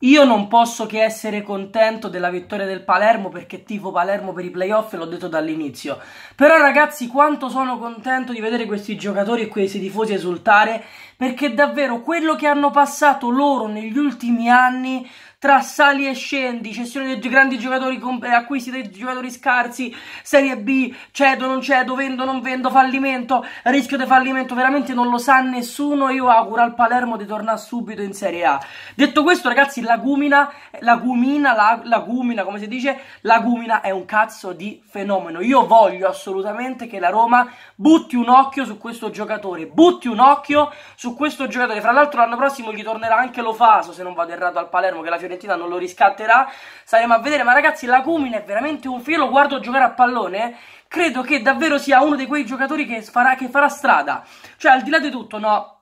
Io non posso che essere contento della vittoria del Palermo perché tifo Palermo per i playoff, l'ho detto dall'inizio. Però ragazzi, quanto sono contento di vedere questi giocatori e questi tifosi esultare perché davvero quello che hanno passato loro negli ultimi anni tra sali e scendi, cessione dei grandi giocatori, eh, acquisti dei giocatori scarsi, Serie B, cedo, non cedo, vendo, non vendo, fallimento, rischio di fallimento, veramente non lo sa nessuno. Io auguro al Palermo di tornare subito in Serie A. Detto questo, ragazzi, Lagumina, eh, Lagumina, la, Lagumina, come si dice, Lagumina è un cazzo di fenomeno. Io voglio assolutamente che la Roma butti un occhio su questo giocatore, butti un occhio su questo giocatore. Fra l'altro l'anno prossimo gli tornerà anche Lofaso, se non vado errato al Palermo, che la Fiorentina non lo riscatterà, saremo a vedere, ma ragazzi la Cumin è veramente un filo, guardo giocare a pallone, credo che davvero sia uno di quei giocatori che farà, che farà strada, cioè al di là di tutto no,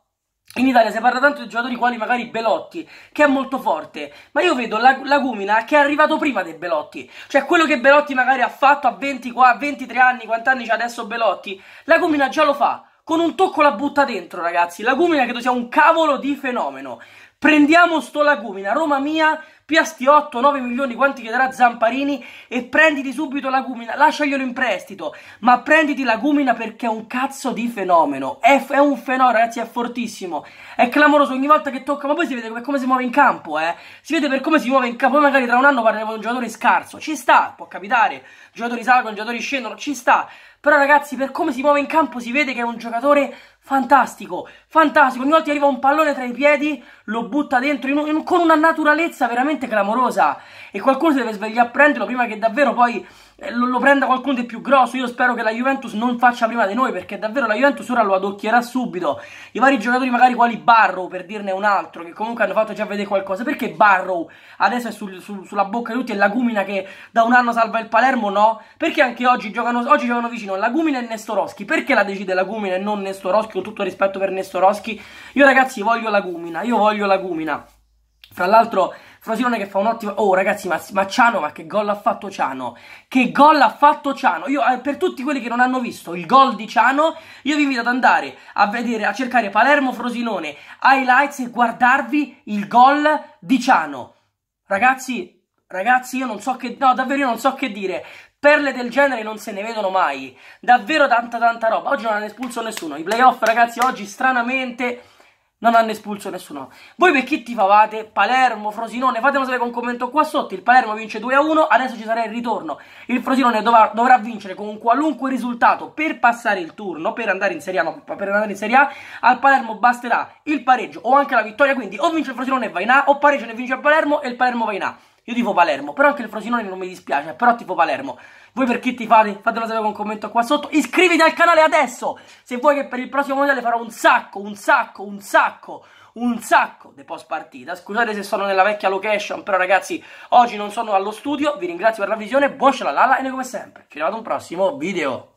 in Italia si parla tanto di giocatori quali magari Belotti, che è molto forte, ma io vedo la, la Gumina che è arrivato prima dei Belotti, cioè quello che Belotti magari ha fatto a 20, qua, 23 anni, quanti anni c'ha adesso Belotti, la Gumina già lo fa, con un tocco la butta dentro ragazzi, la Gumina credo sia un cavolo di fenomeno, Prendiamo sto Lagumina, Roma mia, Piasti 8, 9 milioni, quanti chiederà Zamparini e prenditi subito Lagumina, lasciaglielo in prestito, ma prenditi Lagumina perché è un cazzo di fenomeno, è, è un fenomeno ragazzi, è fortissimo, è clamoroso ogni volta che tocca, ma poi si vede per come si muove in campo, eh? si vede per come si muove in campo, poi magari tra un anno parliamo di un giocatore scarso, ci sta, può capitare, giocatori salgono, giocatori scendono, ci sta, però ragazzi, per come si muove in campo si vede che è un giocatore fantastico, fantastico. Ogni volta arriva un pallone tra i piedi, lo butta dentro in un, in con una naturalezza veramente clamorosa. E qualcuno si deve svegliare a prenderlo prima che davvero poi eh, lo, lo prenda qualcuno di più grosso. Io spero che la Juventus non faccia prima di noi, perché davvero la Juventus ora lo adocchierà subito. I vari giocatori, magari quali Barrow, per dirne un altro, che comunque hanno fatto già vedere qualcosa. Perché Barrow adesso è sul, sul, sulla bocca di tutti e Lagumina che da un anno salva il Palermo? No. Perché anche oggi giocano, oggi giocano vicino Lagumina e Nestoroschi? Perché la decide Lagumina e non Nestoroschi? Con tutto rispetto per Nestoroschi. Io ragazzi voglio Lagumina, io voglio Lagumina. Fra l'altro Frosinone che fa un ottimo... Oh ragazzi, ma, ma Ciano, ma che gol ha fatto Ciano? Che gol ha fatto Ciano? Io, eh, per tutti quelli che non hanno visto il gol di Ciano, io vi invito ad andare a vedere, a cercare Palermo-Frosinone, highlights e guardarvi il gol di Ciano. Ragazzi, ragazzi, io non so che... No, davvero io non so che dire. Perle del genere non se ne vedono mai. Davvero tanta tanta roba. Oggi non hanno espulso nessuno. I playoff, ragazzi, oggi stranamente non hanno espulso nessuno. Voi per chi favate? Palermo, Frosinone, fatemelo sapere con un commento qua sotto. Il Palermo vince 2-1, adesso ci sarà il ritorno. Il Frosinone dovrà, dovrà vincere con qualunque risultato per passare il turno, per andare in Serie A, no, per andare in Serie A. Al Palermo basterà il pareggio o anche la vittoria, quindi o vince il Frosinone e va in A, o pareggio e vince il Palermo e il Palermo va in A. Io tipo Palermo, però anche il Frosinone non mi dispiace, però tipo Palermo. Voi perché ti fate? Fatelo sapere con un commento qua sotto. Iscriviti al canale adesso! Se vuoi che per il prossimo mondiale farò un sacco, un sacco, un sacco, un sacco di post partita. Scusate se sono nella vecchia location, però ragazzi, oggi non sono allo studio. Vi ringrazio per la visione, buon scialala e noi come sempre ci vediamo ad un prossimo video.